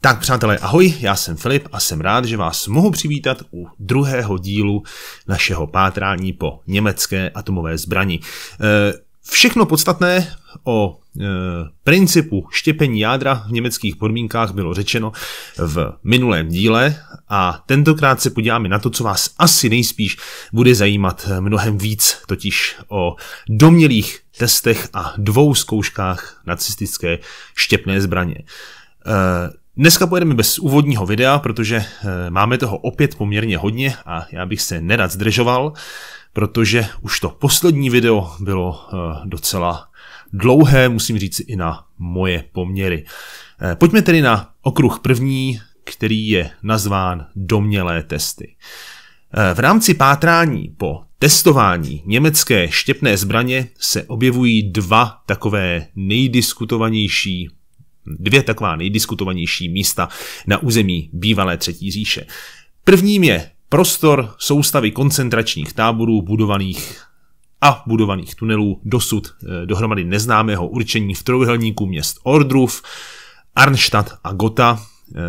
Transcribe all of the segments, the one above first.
Tak přátelé, ahoj, já jsem Filip a jsem rád, že vás mohu přivítat u druhého dílu našeho pátrání po německé atomové zbrani. E, všechno podstatné o e, principu štěpení jádra v německých podmínkách bylo řečeno v minulém díle a tentokrát se podíváme na to, co vás asi nejspíš bude zajímat mnohem víc, totiž o domělých testech a dvou zkouškách nacistické štěpné zbraně. E, Dneska pojedeme bez úvodního videa, protože eh, máme toho opět poměrně hodně a já bych se nerad zdržoval, protože už to poslední video bylo eh, docela dlouhé, musím říct i na moje poměry. Eh, pojďme tedy na okruh první, který je nazván domělé testy. V rámci pátrání po testování německé štěpné zbraně se objevují dva takové nejdiskutovanější dvě taková nejdiskutovanější místa na území bývalé Třetí říše. Prvním je prostor soustavy koncentračních táborů budovaných a budovaných tunelů dosud eh, dohromady neznámého určení v trojuhelníku měst Ordruf, Arnstadt a Gotha, eh,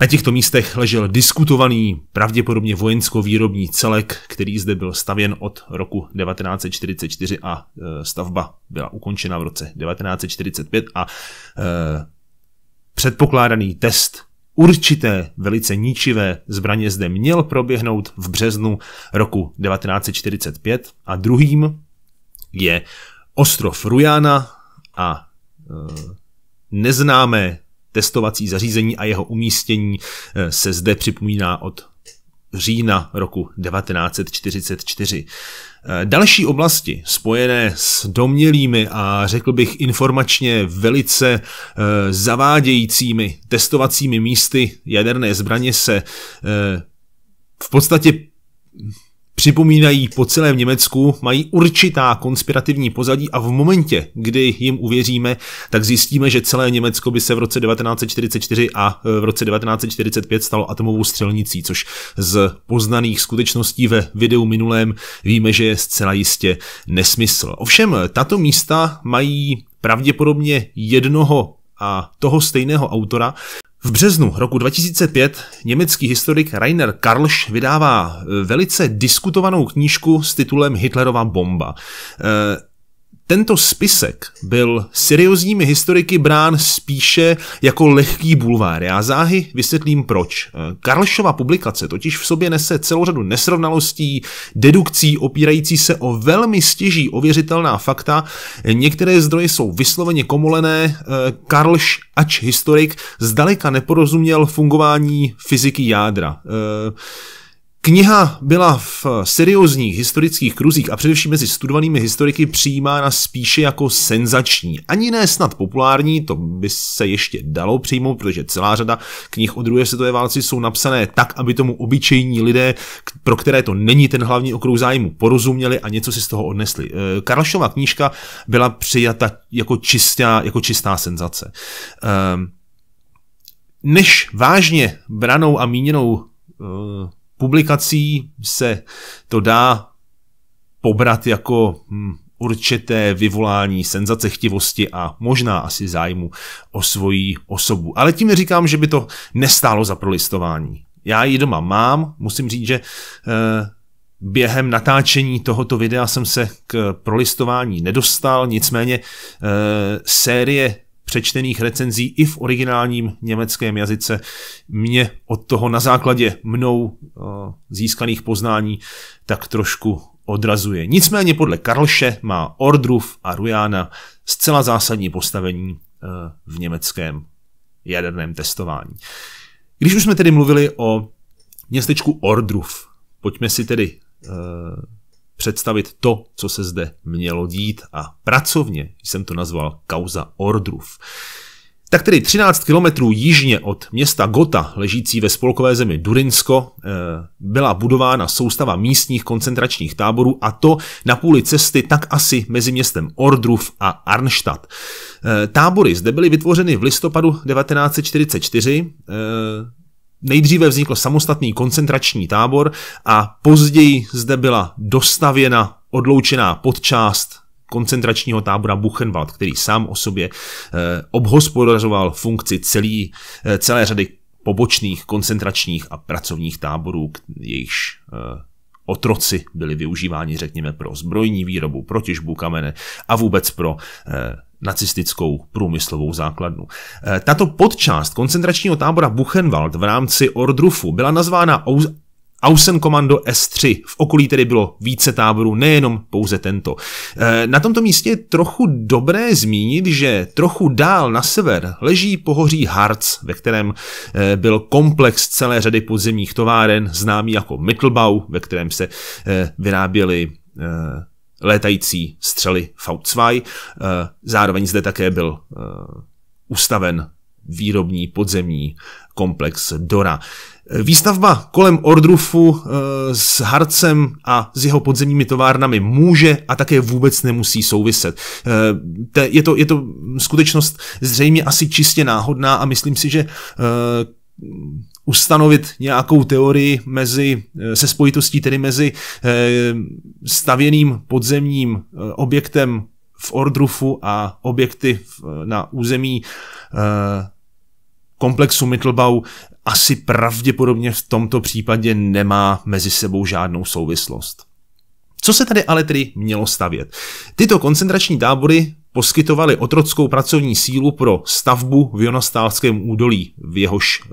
na těchto místech ležel diskutovaný, pravděpodobně vojensko-výrobní celek, který zde byl stavěn od roku 1944 a e, stavba byla ukončena v roce 1945 a e, předpokládaný test určité velice ničivé zbraně zde měl proběhnout v březnu roku 1945 a druhým je ostrov Rujana a e, neznámé testovací zařízení a jeho umístění eh, se zde připomíná od října roku 1944. Eh, další oblasti spojené s domělými a řekl bych informačně velice eh, zavádějícími testovacími místy jaderné zbraně se v podstatě připomínají po celém Německu, mají určitá konspirativní pozadí a v momentě, kdy jim uvěříme, tak zjistíme, že celé Německo by se v roce 1944 a e, v roce 1945 stalo atomovou střelnicí, což z poznaných skutečností ve videu minulém víme, že je zcela jistě nesmysl. Ovšem, tato místa mají pravděpodobně jednoho a toho stejného autora, v březnu roku 2005 německý historik Rainer Karlsch vydává eh, velice diskutovanou knížku s titulem Hitlerova bomba. E- tento spisek byl seriózními historiky brán spíše jako lehký bulvár. Já záhy vysvětlím proč. Eh, Karlšova publikace totiž v sobě nese celou řadu nesrovnalostí, dedukcí opírající se o velmi stěží ověřitelná fakta. Některé zdroje jsou vysloveně komolené. Eh, Karlš, ač historik, zdaleka neporozuměl fungování fyziky jádra. Eh, Kniha byla v seriózních historických kruzích a především mezi studovanými historiky přijímána spíše jako senzační. Ani ne snad populární, to by se ještě dalo přijmout, protože celá řada knih o druhé světové válce jsou napsané tak, aby tomu obyčejní lidé, pro které to není ten hlavní okruh zájmu, porozuměli a něco si z toho odnesli. E, Karlšová knížka byla přijata jako čistá, jako čistá senzace. E, Než vážně branou a míněnou e, publikací se to dá pobrat jako hm, určité vyvolání senzace chtivosti a možná asi zájmu o svoji osobu. Ale tím neříkám, že by to nestálo za prolistování. Já ji doma mám, musím říct, že eh, během natáčení tohoto videa jsem se k prolistování nedostal, nicméně e, série přečtených recenzí i v originálním německém jazyce mě od toho na základě mnou eh, získaných poznání tak trošku odrazuje. Nicméně podle Karlše má Ordruf a Rujána zcela zásadní postavení eh, v německém jaderném testování. Když už jsme tedy mluvili o městečku Ordruf, pojďme si tedy eh, představit to, co se zde mělo dít a pracovně jsem to nazval kauza Ordruf. Tak tedy 13 kilometrů jižně od města Gota, ležící ve spolkové zemi Durinsko, eh, byla budována soustava místních koncentračních táborů a to na půli cesty tak asi mezi městem Ordruf a Arnstadt. Eh, tábory zde byly vytvořeny v listopadu 1944, Nejdříve vznikl samostatný koncentrační tábor a později zde byla dostavěna odloučená podčást koncentračního tábora Buchenwald, který sám o sobě eh, obhospodařoval funkci celý, eh, celé řady pobočných koncentračních a pracovních táborů, jejichž eh, otroci byli využíváni, řekněme, pro zbrojní výrobu, pro těžbu kamene a vůbec pro nacistickou průmyslovou základnu. Eh, tato podčást koncentračního tábora Buchenwald v rámci Ordrufu byla nazvána Außenkommando S3. V okolí tedy bylo více táborů, nejenom pouze tento. Eh, na tomto místě je trochu dobré zmínit, že trochu dál na sever leží pohoří Harz, ve kterém eh, byl komplex celé řady podzemních továren, známý jako Mittelbau, ve kterém se vyráběly létající střely Fauzweig. Eh, zároveň zde také byl eh, ustaven výrobní podzemní komplex Dora. Eh, výstavba kolem Ordrufu s Harcem a s jeho podzemními továrnami může a také vůbec nemusí souviset. Je to, je to skutečnost zřejmě asi čistě náhodná a myslím si, že ustanovit nějakou teorii mezi, eh, se spojitostí tedy mezi eh, stavěným podzemním eh, objektem v Ordrufu a objekty na území komplexu Mittelbau asi pravděpodobně v tomto případě nemá mezi sebou žádnou souvislost. Co se tady ale tedy mělo stavět? Tyto koncentrační tábory poskytovali otrockou pracovní sílu pro stavbu v Jonastálském údolí. V jehož e,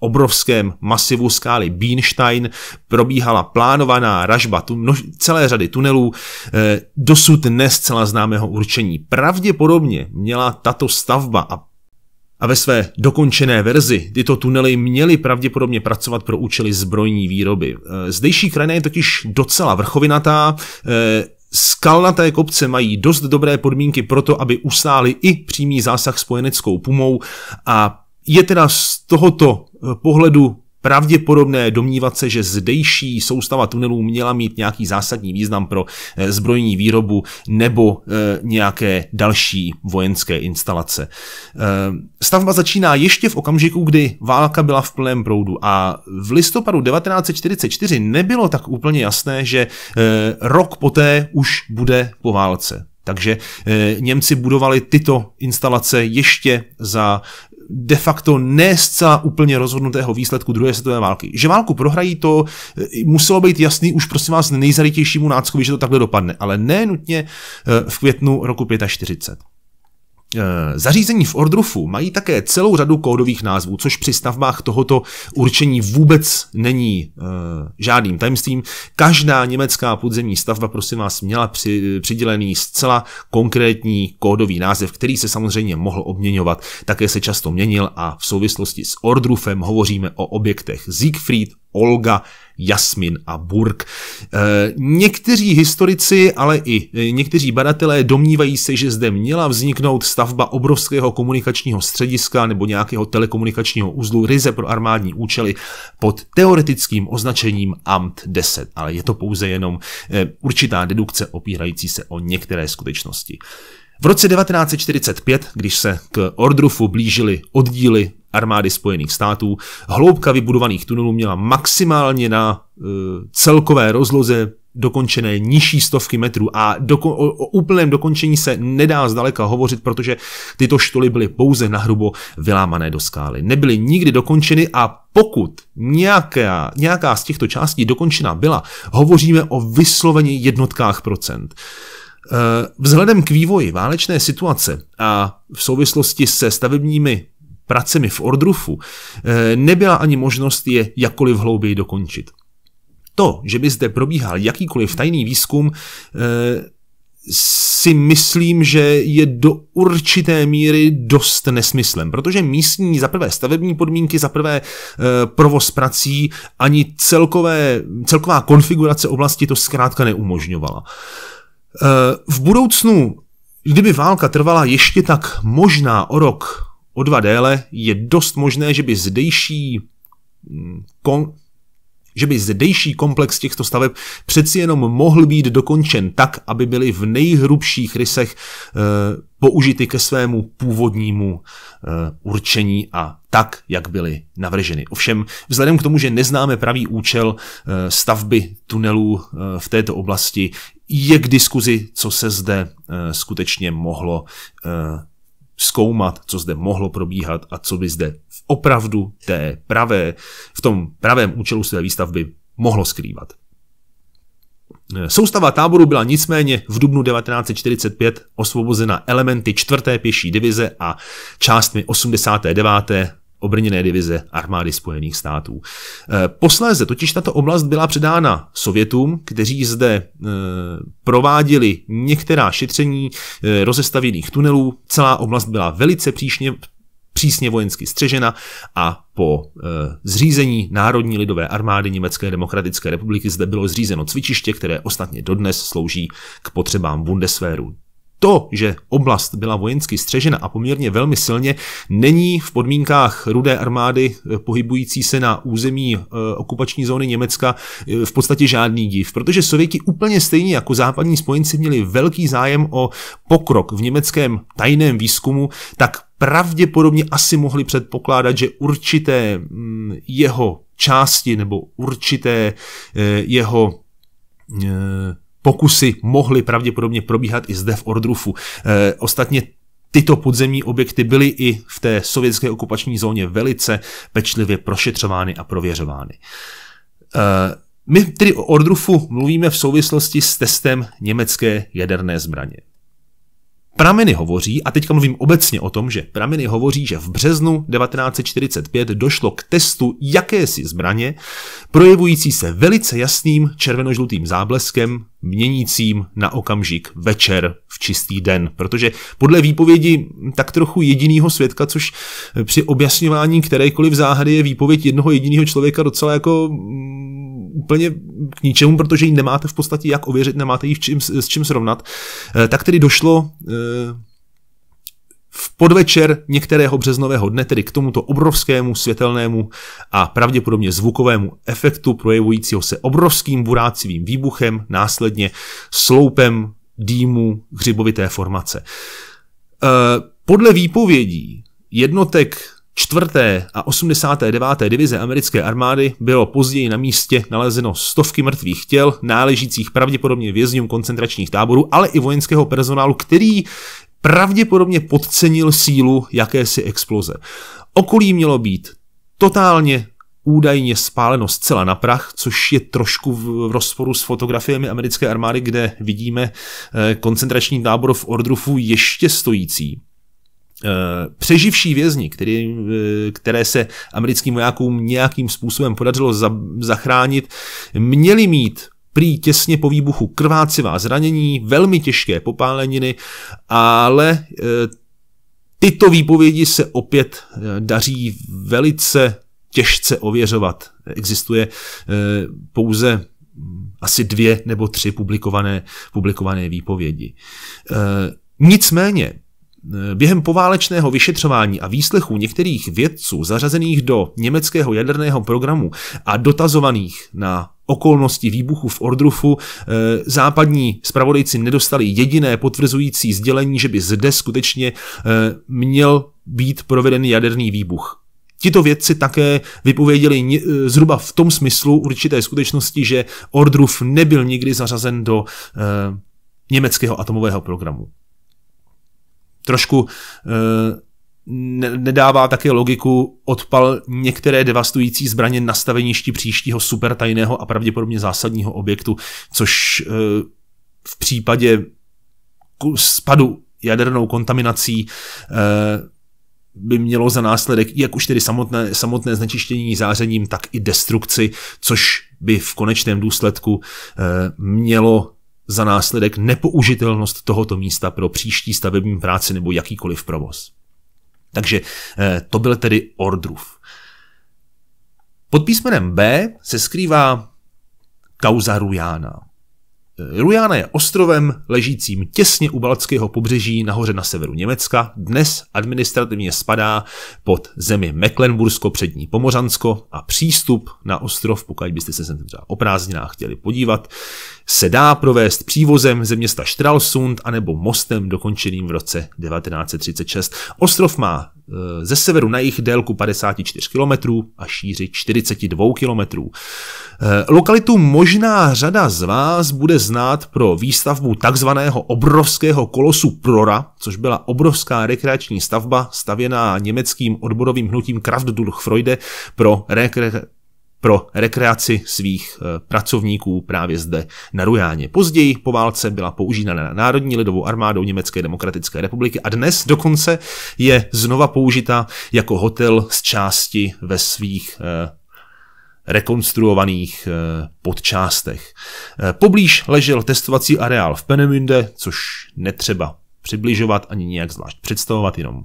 obrovském masivu skály Bínstein probíhala plánovaná ražba tu množ- celé řady tunelů e, dosud nescela známého určení. Pravděpodobně měla tato stavba a a ve své dokončené verzi tyto tunely měly pravděpodobně pracovat pro účely zbrojní výroby. Eh, zdejší krajina je totiž docela vrchovinatá, Skalnaté kopce mají dost dobré podmínky pro to, aby ustáli i přímý zásah spojeneckou pumou a je teda z tohoto eh, pohledu pravděpodobné domnívat se, že zdejší soustava tunelů měla mít nějaký zásadní význam pro eh, zbrojní výrobu nebo eh, nějaké další vojenské instalace. Eh, stavba začíná ještě v okamžiku, kdy válka byla v plném proudu a v listopadu 1944 nebylo tak úplně jasné, že rok poté už bude po válce. Takže Němci budovali tyto instalace ještě za de facto ne zcela úplně rozhodnutého výsledku druhé světové války. Že válku prohrají to, eh, muselo být jasný už prosím vás nejzarytějšímu náckovi, že to takhle dopadne, ale ne nutně eh, v květnu roku 45. Eh, zařízení v Ordrufu mají také celou řadu kódových názvů, což při stavbách tohoto určení vůbec není e, žádným tajemstvím. Každá německá podzemní stavba, prosím vás, měla při, přidělený zcela konkrétní kódový název, který se samozřejmě mohl obměňovat, také se často měnil a v souvislosti s Ordrufem hovoříme o objektech Siegfried, Olga, jasmin a burk. Eh, někteří historici, ale i eh, někteří badatelé domnívají se, že zde měla vzniknout stavba obrovského komunikačního střediska nebo nějakého telekomunikačního uzlu ryze pro armádní účely pod teoretickým označením AMT 10, ale je to pouze jenom eh, určitá dedukce opírající se o některé skutečnosti. V roce 1945, když se k Ordrufu blížili oddíly armády Spojených států. Hloubka vybudovaných tunelů měla maximálně na e, celkové rozloze dokončené nižší stovky metrů a doko- o, o úplném dokončení se nedá zdaleka hovořit, protože tyto štoly byly pouze nahrubo vylámané do skály. Nebyly nikdy dokončeny a pokud nějaká, nějaká z těchto částí dokončena byla, hovoříme o vysloveně jednotkách procent. Eh, vzhledem k vývoji válečné situace a v souvislosti se stavebními pracemi v Ordrufu, eh, nebyla ani možnost je jakkoliv hlouběji dokončit. To, že by zde probíhal jakýkoliv tajný výzkum, eh, si myslím, že je do určité míry dost nesmyslem, protože místní za prvé stavební podmínky, za prvé eh, provoz prací, ani celkové, celková konfigurace oblasti to zkrátka neumožňovala. v budoucnu, kdyby válka trvala ještě tak možná o rok, o dva déle, je dost možné, že by zdejší mm, kon, že by zdejší komplex těchto staveb přeci jenom mohl být dokončen tak, aby byly v nejhrubších rysech e, použity ke svému původnímu e, určení a tak, jak byly navrženy. Ovšem, vzhledem k tomu, že neznáme pravý účel e, stavby tunelů e, v této oblasti, je k diskuzi, co se zde e, skutečně mohlo e, zkoumat, co zde mohlo probíhat a co by zde v opravdu té pravé, v tom pravém účelu své výstavby mohlo skrývat. Eh, soustava táboru byla nicméně v dubnu 1945 osvobozena elementy 4. pěší divize a částmi 89 obrněné divize armády Spojených států. Eh, posléze totiž tato oblast byla předána Sovětům, kteří zde eh, prováděli některá šetření eh, rozestavěných tunelů. Celá oblast byla velice příšně, přísně vojensky střežena a po zřízení Národní lidové armády Německé demokratické republiky zde bylo zřízeno cvičiště, které ostatně dodnes slouží k potřebám Bundeswehru. To, že oblast byla vojensky střežena a poměrně velmi silně, není v podmínkách rudé armády eh, pohybující se na území eh, okupační zóny Německa eh, v podstatě žádný div, protože Sověti úplně stejně jako západní spojenci měli velký zájem o pokrok v německém tajném výzkumu, tak pravděpodobně asi mohli předpokládat, že určité mm, jeho části nebo určité jeho pokusy mohly pravděpodobně probíhat i zde v Ordrufu. E, ostatně Tyto podzemní objekty byly i v té sovětské okupační zóně velice pečlivě prošetřovány a prověřovány. E, my tedy o Ordrufu mluvíme v souvislosti s testem německé jaderné zbraně. Prameny hovoří, a teďka mluvím obecně o tom, že prameny hovoří, že v březnu 1945 došlo k testu jakési zbraně, projevující se velice jasným červenožlutým zábleskem, měnícím na okamžik večer v čistý den. Protože podle výpovědi tak trochu jediného svědka, což při objasňování kterékoliv záhady je výpověď jednoho jediného člověka docela jako mm, úplně k ničemu, protože ji nemáte v podstatě jak ověřit, nemáte ji v čím, s čím srovnat, eh, tak tedy došlo eh, v podvečer některého březnového dne, tedy k tomuto obrovskému světelnému a pravděpodobně zvukovému efektu projevujícího se obrovským burácivým výbuchem, následně sloupem dýmu hřibovité formace. Eh, podle výpovědí jednotek Čtvrté a 89. divize americké armády bylo později na místě nalezeno stovky mrtvých těl, náležících pravděpodobně vězňům koncentračních táborů, ale i vojenského personálu, který pravděpodobně podcenil sílu jakési exploze. Okolí mělo být totálně údajně spáleno zcela na prach, což je trošku v rozporu s fotografiemi americké armády, kde vidíme eh, koncentrační tábor v Ordrufu ještě stojící. Eh, přeživší vězni, který, eh, které se americkým vojákům nějakým způsobem podařilo za, zachránit, měli mít prý těsně po výbuchu krvácivá zranění, velmi těžké popáleniny, ale eh, tyto výpovědi se opět daří velice těžce ověřovat. Existuje pouze hm, asi dvě nebo tři publikované, publikované výpovědi. Nicméně, Eh, během poválečného vyšetřování a výslechu některých vědců zařazených do německého jaderného programu a dotazovaných na okolnosti výbuchu v Ordrufu eh, západní spravodajci nedostali jediné potvrzující sdělení, že by zde skutečně eh, měl být proveden jaderný výbuch. Tito vědci také vypověděli zhruba v tom smyslu určité skutečnosti, že Ordruf nebyl nikdy zařazen do německého atomového programu trošku e, nedává také logiku odpal některé devastující zbraně na staveništi příštího super tajného a pravděpodobně zásadního objektu, což eh, v případě spadu jadernou kontaminací eh, by mělo za následek jak už tedy samotné, samotné znečištění zářením, tak i destrukci, což by v konečném důsledku mělo za následek nepoužitelnost tohoto místa pro příští stavební práci nebo jakýkoliv provoz. Takže eh, to byl tedy Ordruf. Pod písmenem B se skrývá kauza Rujána. Eh, Rujána je ostrovem ležícím těsně u Balckého pobřeží nahoře na severu Německa. Dnes administrativně spadá pod zemi Mecklenbursko, přední Pomořansko a přístup na ostrov, pokud byste se sem třeba o prázdninách chtěli podívat, se dá provést přívozem ze města Stralsund anebo mostem dokončeným v roce 1936. Ostrov má Eh, ze severu na jich délku 54 km a šíři 42 km. Eh, lokalitu možná řada z vás bude znát pro výstavbu takzvaného obrovského kolosu Prora, což byla obrovská rekreační stavba stavěná německým odborovým hnutím Kraftdurch Freude pro rekre pro rekreaci svých eh, pracovníků právě zde na Rujáně. Později po válce byla použita na Národní lidovou armádou Německé demokratické republiky a dnes dokonce je znova použita jako hotel z části ve svých eh, rekonstruovaných eh, podčástech. Poblíž ležel testovací areál v Penemünde, což netřeba přibližovat ani nějak zvlášť představovat, jenom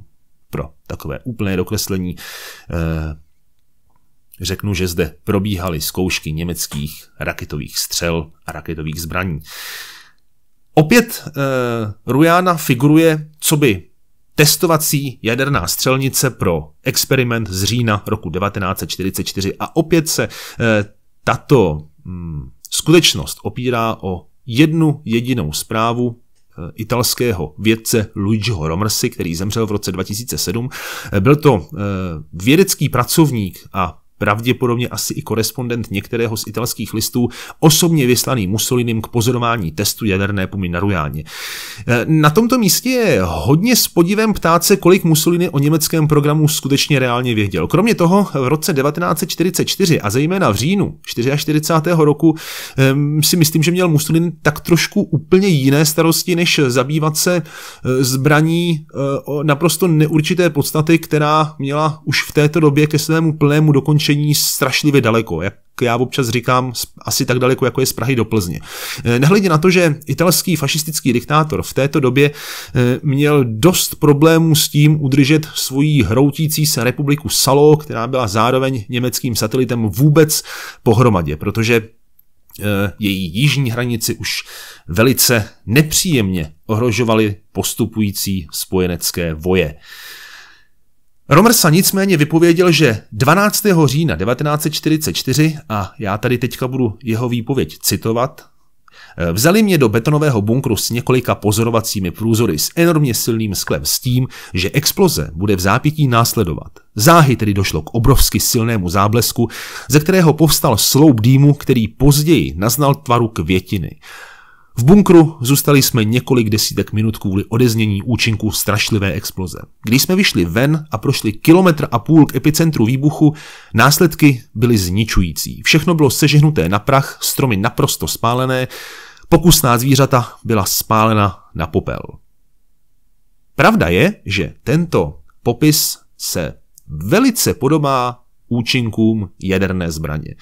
pro takové úplné dokreslení Řeknu, že zde probíhaly zkoušky německých raketových střel a raketových zbraní. Opět e, Rujána figuruje co by testovací jaderná střelnice pro experiment z října roku 1944 a opět se e, tato mm, skutečnost opírá o jednu jedinou zprávu eh, italského vědce Luigiho Romersi, který zemřel v roce 2007. Byl to vědecký pracovník a pravděpodobně asi i korespondent některého z italských listů, osobně vyslaný Mussolinim k pozorování testu jaderné pumy na Rujáně. E, na tomto místě je hodně s podivem ptát se, kolik Mussolini o německém programu skutečně reálně věděl. Kromě toho v roce 1944 a zejména v říjnu 44. roku si myslím, že měl Mussolini tak trošku úplně jiné starosti, než zabývat se e, zbraní e, naprosto neurčité podstaty, která měla už v této době ke svému plnému dokončení řešení strašlivě daleko, jak já občas říkám, asi tak daleko, jako je z Prahy do Plzně. Eh, nehledě na to, že italský fašistický diktátor v této době eh, měl dost problémů s tím udržet svoji hroutící se republiku Salo, která byla zároveň německým satelitem vůbec pohromadě, protože eh, její jižní hranici už velice nepříjemně ohrožovaly postupující spojenecké voje. Romersa nicméně vypověděl, že 12. října 1944, a já tady teďka budu jeho výpověď citovat, eh, Vzali mě do betonového bunkru s několika pozorovacími průzory s enormně silným sklem s tím, že exploze bude v zápětí následovat. Záhy tedy došlo k obrovsky silnému záblesku, ze kterého povstal sloup dýmu, který později naznal tvaru květiny. V bunkru zůstali jsme několik desítek minut kvůli odeznění účinku strašlivé exploze. Když jsme vyšli ven a prošli kilometr a půl k epicentru výbuchu, následky byly zničující. Všechno bylo sežehnuté na prach, stromy naprosto spálené, pokusná zvířata byla spálena na popel. Pravda je, že tento popis se velice podobá účinkům jaderné zbraně.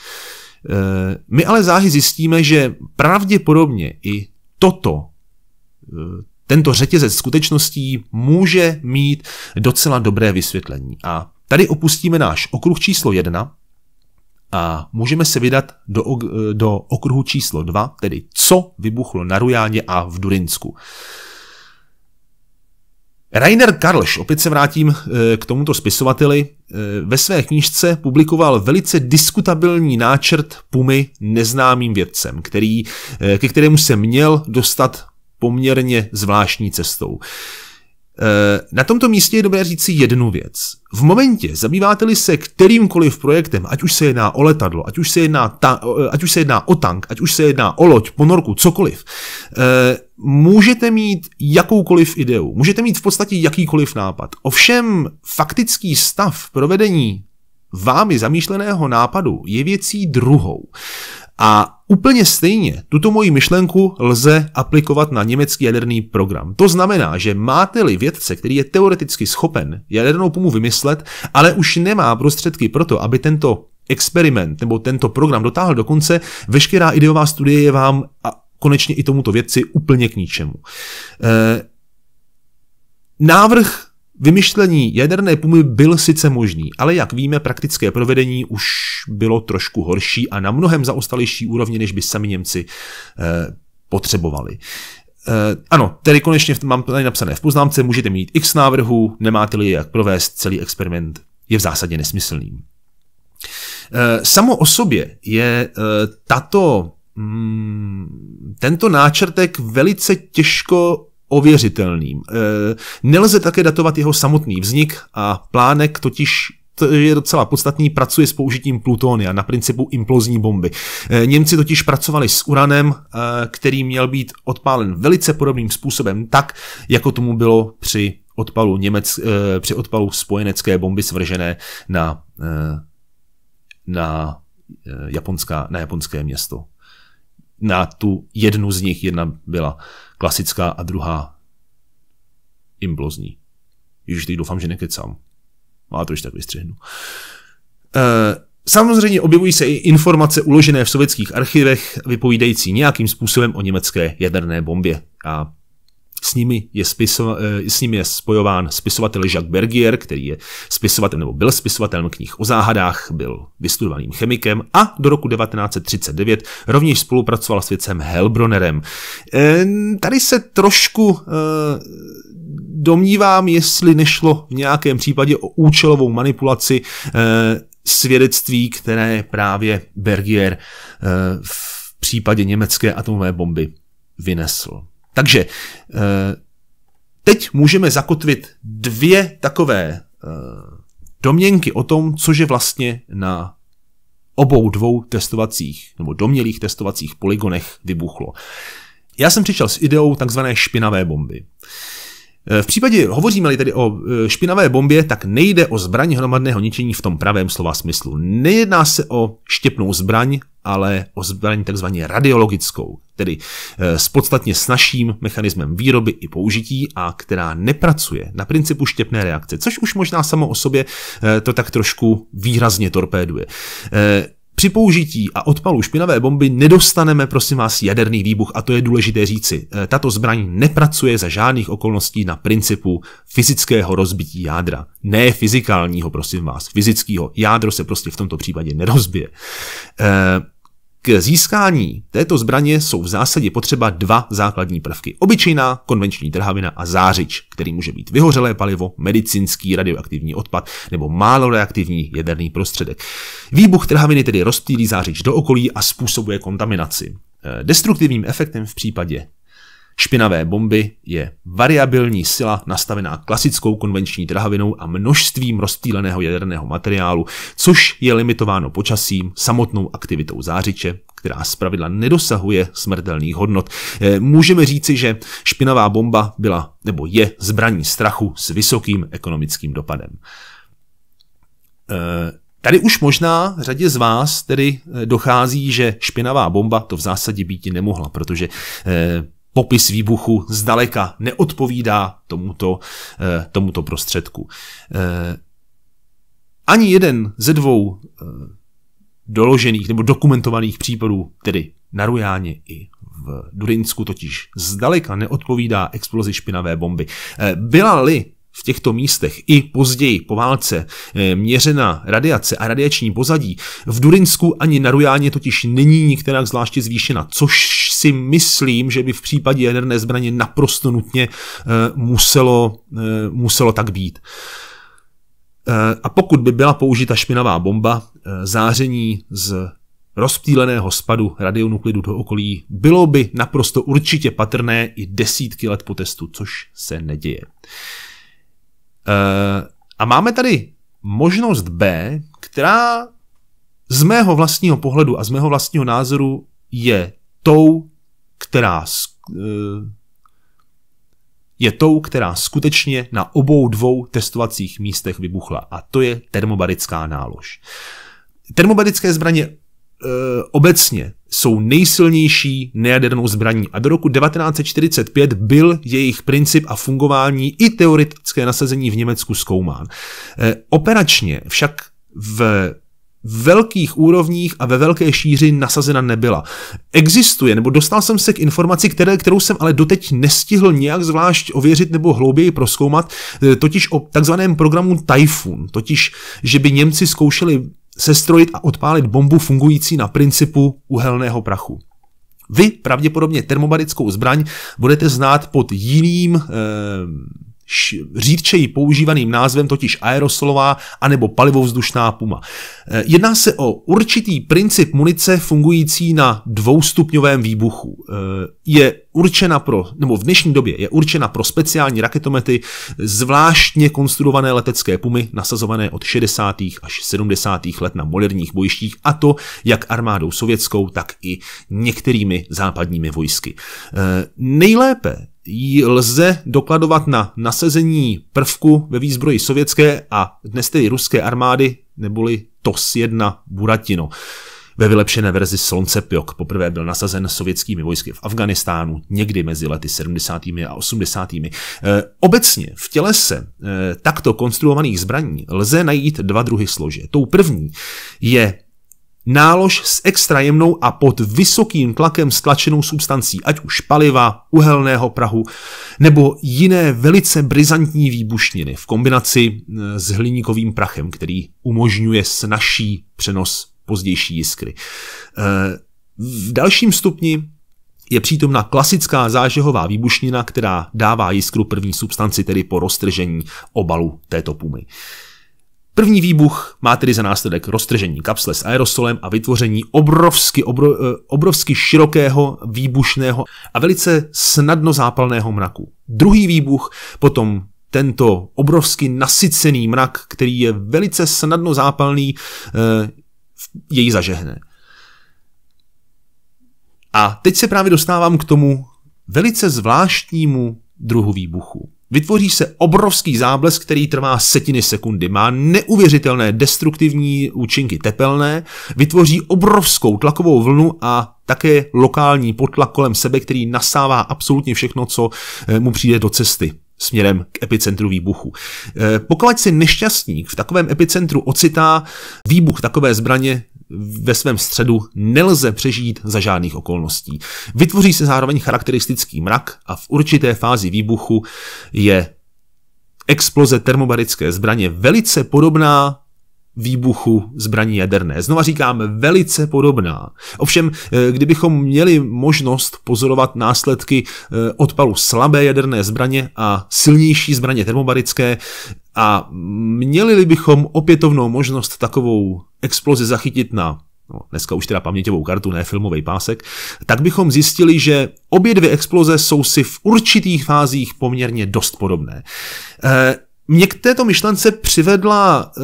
Eh, my ale záhy zjistíme, že pravděpodobně i toto, eh, tento řetězec skutečností může mít docela dobré vysvětlení. A tady opustíme náš okruh číslo 1 a můžeme se vydat do, eh, do okruhu číslo 2, tedy co vybuchlo na Rujáně a v Durinsku. Rainer Karlš, opět se vrátím eh, k tomuto spisovateli, eh, ve své knížce publikoval velice diskutabilní náčrt Pumy neznámým vědcem, který, eh, ke kterému se měl dostat poměrně zvláštní cestou. Eh, na tomto místě je dobré říci jednu věc. V momentě, zabýváte-li se kterýmkoliv projektem, ať už se jedná o letadlo, ať už se jedná, ta, eh, ať už se jedná o tank, ať už se jedná o loď, ponorku, cokoliv, eh, můžete mít jakoukoliv ideu, můžete mít v podstatě jakýkoliv nápad. Ovšem faktický stav provedení vámi zamýšleného nápadu je věcí druhou. A Úplně stejně tuto moji myšlenku lze aplikovat na německý jaderný program. To znamená, že máte-li vědce, který je teoreticky schopen jadernou pumu vymyslet, ale už nemá prostředky pro to, aby tento experiment nebo tento program dotáhl do konce, veškerá ideová studie je vám a konečně i tomuto vědci úplně k ničemu. Eh, návrh Vymyšlení jaderné pumy byl sice možný, ale jak víme, praktické provedení už bylo trošku horší a na mnohem zaostalější úrovni, než by sami Němci e, potřebovali. E, ano, tedy konečně mám tady napsané v poznámce, můžete mít x návrhů, nemáte-li jak provést celý experiment, je v zásadě nesmyslný. E, samo o sobě je e, tato, mm, tento náčrtek velice těžko ověřitelným. Eh, nelze také datovat jeho samotný vznik a plánek totiž to je docela podstatný, pracuje s použitím plutonia na principu implozní bomby. Eh, Němci totiž pracovali s uranem, eh, který měl být odpálen velice podobným způsobem, tak jako tomu bylo při odpalu, Němec, při odpalu spojenecké bomby svržené na, na, japonská, na japonské město na tu jednu z nich. Jedna byla klasická a druhá implozní. Ježíš, teď doufám, že nekecám. Má to už tak vystřihnu. E, Samozřejmě objevují se i informace uložené v sovětských archivech, vypovídající nějakým způsobem o německé jaderné bombě. A s nimi, je spisova, eh, s nimi je spojován spisovatel Jacques Bergier, který je spisovatel nebo byl spisovatelem knih o záhadách, byl vystudovaným chemikem a do roku 1939 rovněž spolupracoval s vědcem Helbronerem. Eh, tady se trošku eh, domnívám, jestli nešlo v nějakém případě o účelovou manipulaci svědectví, které právě Bergier v případě německé atomové bomby vynesl. Takže eh, teď můžeme zakotvit dvě takové eh, domněnky o tom, což je vlastně na obou dvou testovacích nebo domělých testovacích poligonech vybuchlo. Já jsem přišel s ideou takzvané špinavé bomby. Eh, v případě, hovoříme-li tedy o špinavé bombě, tak nejde o zbraň hromadného ničení v tom pravém slova smyslu. Nejedná se o štěpnou zbraň, ale o zbraní takzvaně radiologickou, tedy eh, s podstatně snažším mechanismem výroby i použití a která nepracuje na principu štěpné reakce, což už možná samo o sobě eh, to tak trošku výrazně torpéduje. Eh, při použití a odpalu špinavé bomby nedostaneme, prosím vás, jaderný výbuch a to je důležité říci. Tato zbraň nepracuje za žádných okolností na principu fyzického rozbití jádra. Ne fyzikálního, prosím vás, fyzického. Jádro se prostě v tomto případě nerozbije. K získání této zbraně jsou v zásadě potřeba dva základní prvky. Obyčejná konvenční trhavina a zářič, který může být vyhořelé palivo, medicínský radioaktivní odpad nebo málo reaktivní jaderný prostředek. Výbuch trhaviny tedy rozptýlí zářič do okolí a způsobuje kontaminaci. Eh, destruktivním efektem v případě špinavé bomby je variabilní sila nastavená klasickou konvenční drahavinou a množstvím rozptýleného jaderného materiálu, což je limitováno počasím, samotnou aktivitou zářiče, která zpravidla nedosahuje smrtelných hodnot. Eh, můžeme říci, že špinavá bomba byla nebo je zbraní strachu s vysokým ekonomickým dopadem. Eh, tady už možná řadě z vás tedy eh, dochází, že špinavá bomba to v zásadě být nemohla, protože popis výbuchu zdaleka neodpovídá tomuto, eh, tomuto prostředku. Eh, ani jeden ze dvou eh, doložených nebo dokumentovaných případů, tedy na Rujáně i v Durinsku, totiž zdaleka neodpovídá explozi špinavé bomby. Byla-li v těchto místech i později po válce měřena radiace a radiační pozadí. V Durinsku ani na Rujáně totiž není některá zvláště zvýšena, což si myslím, že by v případě jaderné zbraně naprosto nutně eh, muselo, eh, muselo tak být. Eh, a pokud by byla použita špinavá bomba, záření z rozptýleného spadu radionuklidu do okolí bylo by naprosto určitě patrné i desítky let po testu, což se neděje. A máme tady možnost B, která z mého vlastního pohledu a z mého vlastního názoru je tou, která eh, je tou, která skutečně na obou dvou testovacích místech vybuchla a to je termobarická nálož. Termobarické zbraně eh, obecně jsou nejsilnější nejadernou zbraní a do roku 1945 byl jejich princip a fungování i teoretické nasazení v Německu zkoumán. Eh, operačně však v velkých úrovních a ve velké šíři nasazena nebyla. Existuje, nebo dostal jsem se k informaci, které, kterou jsem ale doteď nestihl nějak zvlášť ověřit nebo hlouběji proskoumat, e, totiž o takzvaném programu Typhoon, totiž, že by Němci zkoušeli sestrojit a odpálit bombu fungující na principu uhelného prachu. Vy pravděpodobně termobarickou zbraň budete znát pod jiným eh, řídčeji používaným názvem totiž aerosolová anebo palivovzdušná puma. Eh, jedná se o určitý princip munice fungující na dvoustupňovém výbuchu. Eh, je určena pro, nebo v dnešní době je určena pro speciální raketomety, zvláštně konstruované letecké pumy, nasazované od 60. až 70. let na moderních bojištích, a to jak armádou sovětskou, tak i některými západními vojsky. Eh, nejlépe ji lze dokladovat na nasazení prvku ve výzbroji sovětské a dnes tedy ruské armády, neboli TOS-1 Buratino. Ve vylepšené verzi Slunce Pjok poprvé byl nasazen sovětskými vojsky v Afganistánu někdy mezi lety 70. a 80. E, eh, obecně v tělese e, takto konstruovaných zbraní lze najít dva druhy slože. Tou první je nálož s extra jemnou a pod vysokým tlakem stlačenou substancí, ať už paliva, uhelného prahu nebo jiné velice brizantní výbušniny v kombinaci eh, s hliníkovým prachem, který umožňuje snažší přenos pozdější jiskry. Eh, v dalším stupni je přítomna klasická zážehová výbušnina, která dává jiskru první substanci, tedy po roztržení obalu této pumy. První výbuch má tedy za následek roztržení kapsle s aerosolem a vytvoření obrovsky, obro, eh, obrovsky širokého, výbušného a velice snadno zápalného mraku. Druhý výbuch potom tento obrovsky nasycený mrak, který je velice snadno zápalný, eh, jej zažehne. A teď se právě dostávám k tomu velice zvláštnímu druhu výbuchu. Vytvoří se obrovský záblesk, který trvá setiny sekundy, má neuvěřitelné destruktivní účinky tepelné, vytvoří obrovskou tlakovou vlnu a také lokální potlak kolem sebe, který nasává absolutně všechno, co eh, mu přijde do cesty směrem k epicentru výbuchu. Eh, pokud se nešťastník v takovém epicentru ocitá, výbuch takové zbraně ve svém středu nelze přežít za žádných okolností. Vytvoří se zároveň charakteristický mrak a v určité fázi výbuchu je exploze termobarické zbraně velice podobná výbuchu zbraní jaderné. Znova říkám, velice podobná. Ovšem, eh, kdybychom měli možnost pozorovat následky eh, odpalu slabé jaderné zbraně a silnější zbraně termobarické a měli bychom opětovnou možnost takovou explozi zachytit na no, dneska už teda paměťovou kartu, ne filmový pásek, tak bychom zjistili, že obě dvě exploze jsou si v určitých fázích poměrně dost podobné. E, mě k této myšlence přivedla e,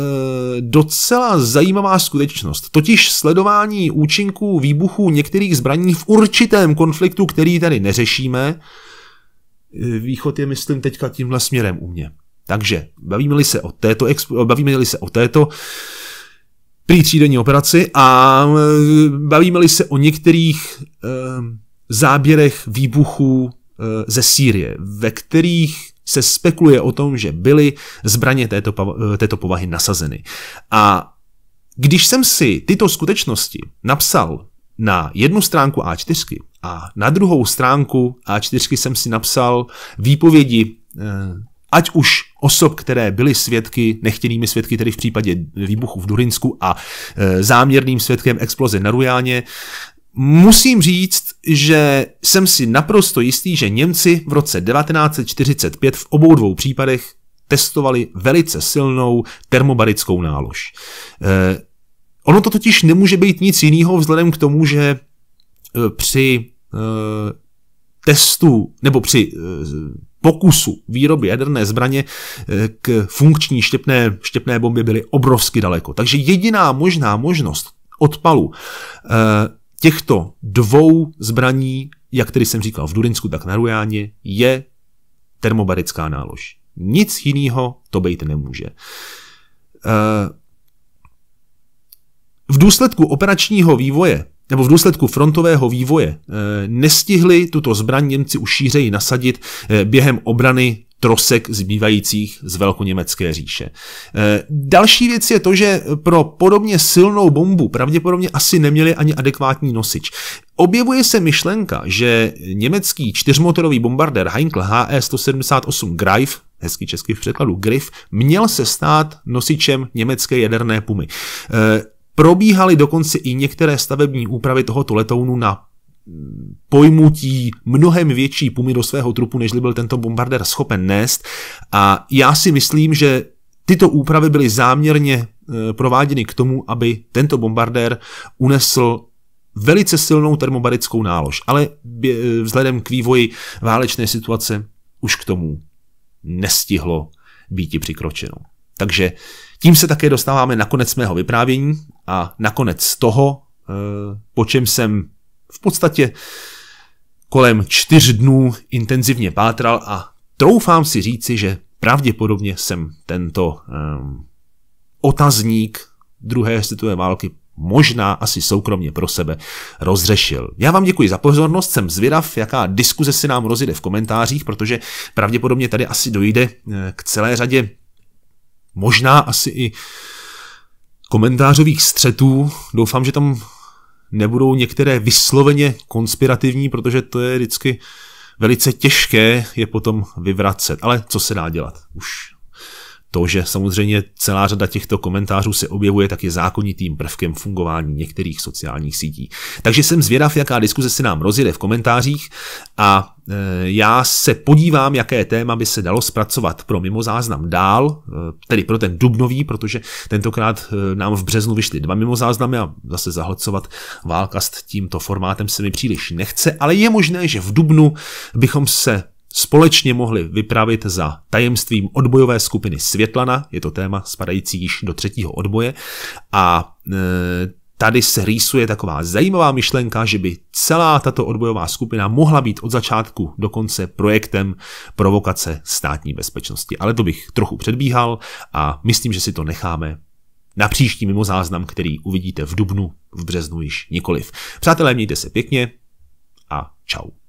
docela zajímavá skutečnost, totiž sledování účinků výbuchů některých zbraní v určitém konfliktu, který tady neřešíme. Eh, východ je, myslím, teďka tímhle směrem u mě. Takže bavíme-li se o této, bavíme-li se o této prý třídenní operaci a eh, bavíme-li se o některých eh, záběrech výbuchů eh, ze Sýrie, ve kterých se spekuluje o tom, že byly zbraně této, této povahy nasazeny. A když jsem si tyto skutečnosti napsal na jednu stránku A4 a na druhou stránku A4 jsem si napsal výpovědi ať už osob, které byly svědky, nechtěnými svědky, tedy v případě výbuchu v Durinsku a e, záměrným svědkem exploze na Rujáně, Musím říct, že jsem si naprosto jistý, že Němci v roce 1945 v obou dvou případech testovali velice silnou termobarickou nálož. E, ono to totiž nemůže být nic jiného vzhledem k tomu, že e, při testu nebo při pokusu výroby jaderné zbraně eh, k funkční štěpné, štěpné bombě byly obrovsky daleko. Takže jediná možná možnost odpalu eh, těchto dvou zbraní, jak tedy jsem říkal v Durinsku, tak na Rujáně, je termobarická nálož. Nic jiného to být nemůže. Eh, v důsledku operačního vývoje nebo v důsledku frontového vývoje eh, nestihli tuto zbraň Němci už šířeji nasadit eh, během obrany trosek zbývajících z Velkoněmecké říše. Eh, další věc je to, že pro podobně silnou bombu pravděpodobně asi neměli ani adekvátní nosič. Objevuje se myšlenka, že německý čtyřmotorový bombardér Heinkel HE-178 Greif hezký český v překladu Grif, měl se stát nosičem německé jaderné pumy. Probíhaly dokonce i některé stavební úpravy tohoto letounu na mm, pojmutí mnohem větší pumy do svého trupu, než byl tento bombardér schopen nést. A já si myslím, že tyto úpravy byly záměrně e, prováděny k tomu, aby tento bombardér unesl velice silnou termobarickou nálož, ale e, vzhledem k vývoji válečné situace už k tomu nestihlo býti přikročeno. Takže tím se také dostáváme na konec mého vyprávění a nakonec toho, eh, po čem jsem v podstatě kolem čtyř dnů intenzivně pátral a troufám si říci, že pravděpodobně jsem tento um, otazník druhé světové války možná asi soukromně pro sebe rozřešil. Já vám děkuji za pozornost, jsem zvědav, jaká diskuze si nám rozjede v komentářích, protože pravděpodobně tady asi dojde eh, k celé řadě možná asi i komentářových střetů. Doufám, že tam nebudou některé vysloveně konspirativní, protože to je vždycky velice těžké je potom vyvracet. Ale co se dá dělat? Už to, že samozřejmě celá řada těchto komentářů se objevuje, tak je zákonitým prvkem fungování některých sociálních sítí. Takže jsem zvědav, jaká diskuze se nám rozjede v komentářích a Eh, já se podívám, jaké téma by se dalo zpracovat pro mimozáznam dál, eh, tedy pro ten dubnový, protože tentokrát eh, nám v březnu vyšly dva mimozáznamy a zase zahlcovat válka s tímto formátem se mi příliš nechce, ale je možné, že v dubnu bychom se společně mohli vypravit za tajemstvím odbojové skupiny Světlana, je to téma spadající již do třetího odboje, a e, Tady se rýsuje taková zajímavá myšlenka, že by celá tato odbojová skupina mohla být od začátku do konce projektem provokace státní bezpečnosti. Ale to bych trochu předbíhal a myslím, že si to necháme na příští mimo záznam, který uvidíte v dubnu, v březnu již nikoliv. Přátelé, mějte se pěkně a čau.